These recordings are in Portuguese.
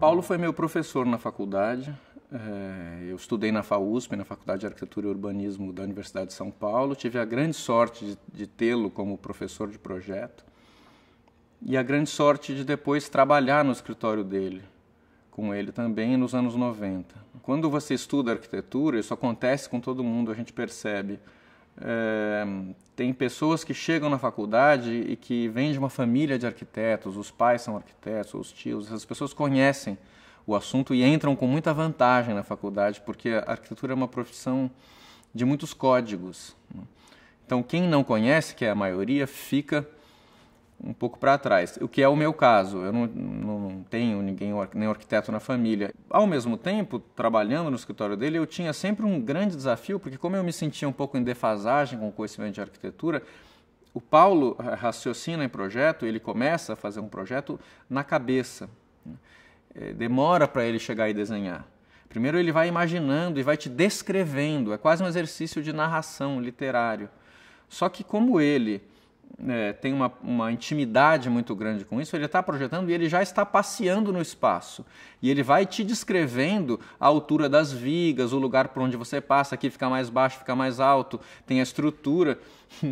Paulo foi meu professor na faculdade. Eh, eu estudei na FAUSP, na Faculdade de Arquitetura e Urbanismo da Universidade de São Paulo. Tive a grande sorte de tê-lo como professor de projeto e a grande sorte de depois trabalhar no escritório dele, com ele também nos anos 90. Quando você estuda arquitetura, isso acontece com todo mundo, a gente percebe é, tem pessoas que chegam na faculdade e que vêm de uma família de arquitetos, os pais são arquitetos, os tios, essas pessoas conhecem o assunto e entram com muita vantagem na faculdade, porque a arquitetura é uma profissão de muitos códigos. Né? Então, quem não conhece, que é a maioria, fica um pouco para trás, o que é o meu caso. Eu não, não tenho ninguém, nem arquiteto na família. Ao mesmo tempo, trabalhando no escritório dele, eu tinha sempre um grande desafio, porque como eu me sentia um pouco em defasagem com o conhecimento de arquitetura, o Paulo raciocina em projeto, ele começa a fazer um projeto na cabeça. Né? É, demora para ele chegar e desenhar. Primeiro ele vai imaginando e vai te descrevendo, é quase um exercício de narração literário. Só que como ele é, tem uma, uma intimidade muito grande com isso, ele está projetando e ele já está passeando no espaço. E ele vai te descrevendo a altura das vigas, o lugar por onde você passa, aqui fica mais baixo, fica mais alto, tem a estrutura.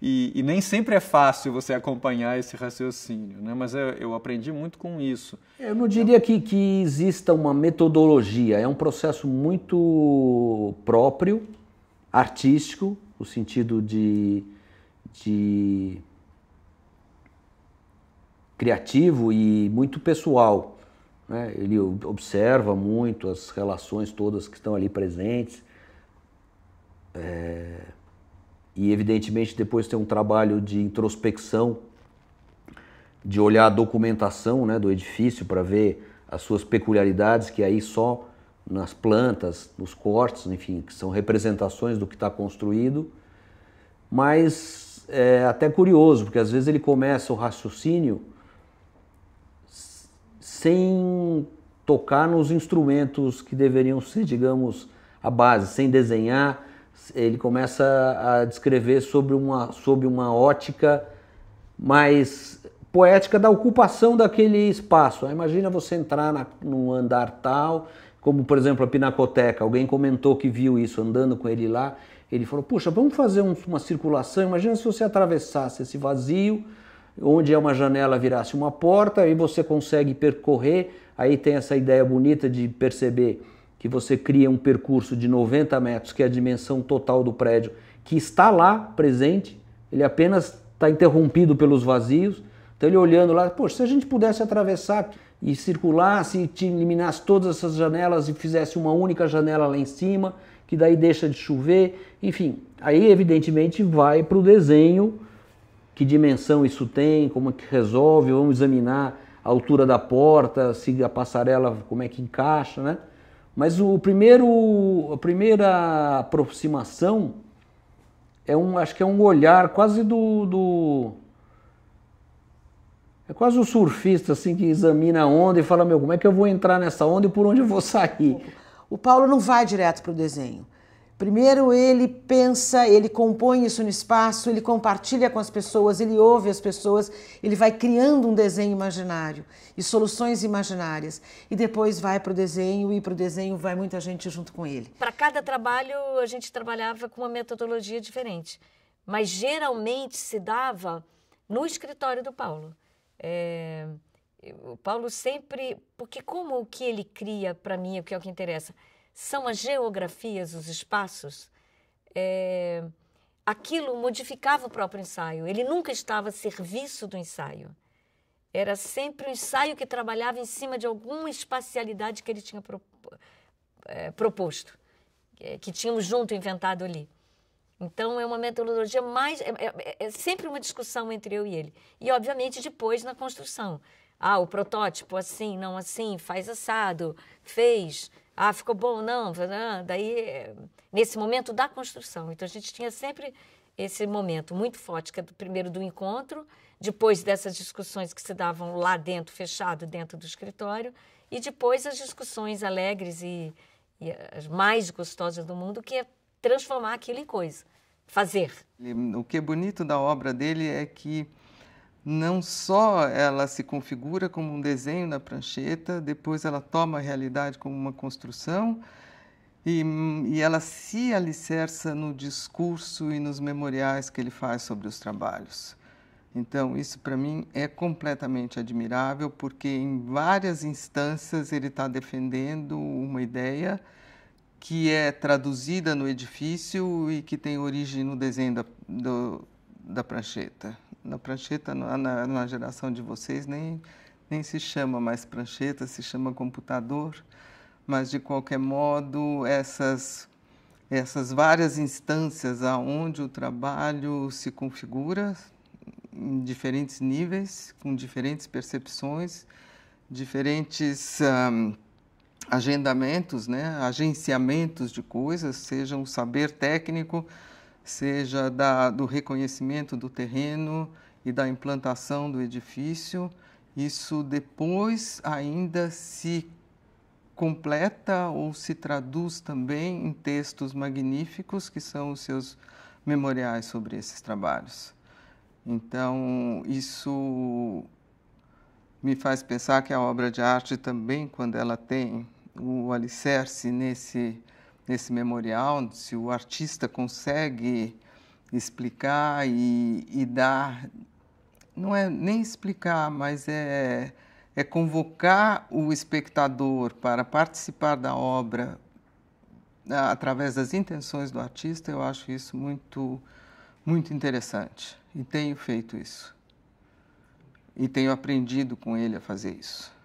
e, e, nem sempre é fácil você acompanhar esse raciocínio, né? mas eu, é, eu aprendi muito com isso. Eu não diria que, que exista uma metodologia, é um processo muito próprio, artístico, no sentido de de criativo e muito pessoal. Né? Ele observa muito as relações todas que estão ali presentes. É... E, evidentemente, depois tem um trabalho de introspecção, de olhar a documentação né, do edifício para ver as suas peculiaridades, que é aí só nas plantas, nos cortes, enfim, que são representações do que está construído. Mas é até curioso, porque às vezes ele começa o raciocínio sem tocar nos instrumentos que deveriam ser, digamos, a base, sem desenhar, ele começa a descrever sobre uma, sobre uma ótica mais poética da ocupação daquele espaço. Ah, imagina você entrar na, num andar tal, como por exemplo a Pinacoteca, alguém comentou que viu isso andando com ele lá, ele falou: puxa, vamos fazer um, uma circulação. Imagina se você atravessasse esse vazio, onde é uma janela virasse uma porta, e você consegue percorrer. Aí tem essa ideia bonita de perceber que você cria um percurso de 90 metros, que é a dimensão total do prédio, que está lá presente, ele apenas está interrompido pelos vazios. Então ele olhando lá, poxa, se a gente pudesse atravessar e circular, se eliminasse todas essas janelas e fizesse uma única janela lá em cima, que daí deixa de chover, enfim. Aí, evidentemente, vai para o desenho, que dimensão isso tem, como é que resolve, vamos examinar a altura da porta, se a passarela, como é que encaixa, né? Mas o primeiro, a primeira aproximação é um, acho que é um olhar quase do, do é quase o um surfista assim que examina a onda e fala meu, como é que eu vou entrar nessa onda e por onde eu vou sair? O Paulo não vai direto para o desenho. Primeiro ele pensa, ele compõe isso no espaço, ele compartilha com as pessoas, ele ouve as pessoas, ele vai criando um desenho imaginário e soluções imaginárias. E depois vai para o desenho e para o desenho vai muita gente junto com ele. Para cada trabalho a gente trabalhava com uma metodologia diferente, mas geralmente se dava no escritório do Paulo. É... O Paulo sempre. Porque, como o que ele cria, para mim, é o que é o que interessa, são as geografias, os espaços, é, aquilo modificava o próprio ensaio. Ele nunca estava a serviço do ensaio. Era sempre um ensaio que trabalhava em cima de alguma espacialidade que ele tinha pro, é, proposto, é, que tínhamos junto inventado ali. Então, é uma metodologia mais. É, é, é, sempre uma discussão entre eu e ele. E, obviamente, depois na construção. Ah, o protótipo assim, não assim, faz assado, fez. Ah, ficou bom, não. Ah, daí, eh, nesse momento da construção. Então, a gente tinha sempre esse momento muito forte, que é primeiro do encontro, depois dessas discussões que se davam lá dentro, fechado, dentro do escritório, e depois as discussões alegres e, e as mais gostosas do mundo, que é transformar aquilo em coisa, fazer. O que é bonito da obra dele é que não só ela se configura como um desenho na prancheta, depois ela toma a realidade como uma construção e, e ela se alicerça no discurso e nos memoriais que ele faz sobre os trabalhos. Então, isso para mim é completamente admirável, porque em várias instâncias ele está defendendo uma ideia que é traduzida no edifício e que tem origem no desenho da, do, da prancheta na prancheta, na, na, na geração de vocês, nem, nem se chama mais prancheta, se chama computador, mas de qualquer modo, essas, essas várias instâncias aonde o trabalho se configura em diferentes níveis, com diferentes percepções, diferentes um, agendamentos, né, agenciamentos de coisas, sejam um saber técnico, seja da, do reconhecimento do terreno e da implantação do edifício. Isso depois ainda se completa ou se traduz também em textos magníficos que são os seus memoriais sobre esses trabalhos. Então, isso me faz pensar que a obra de arte também, quando ela tem o alicerce nesse nesse memorial, se o artista consegue explicar e, e dar, não é nem explicar, mas é, é convocar o espectador para participar da obra né, através das intenções do artista, eu acho isso muito, muito interessante. E tenho feito isso. E tenho aprendido com ele a fazer isso.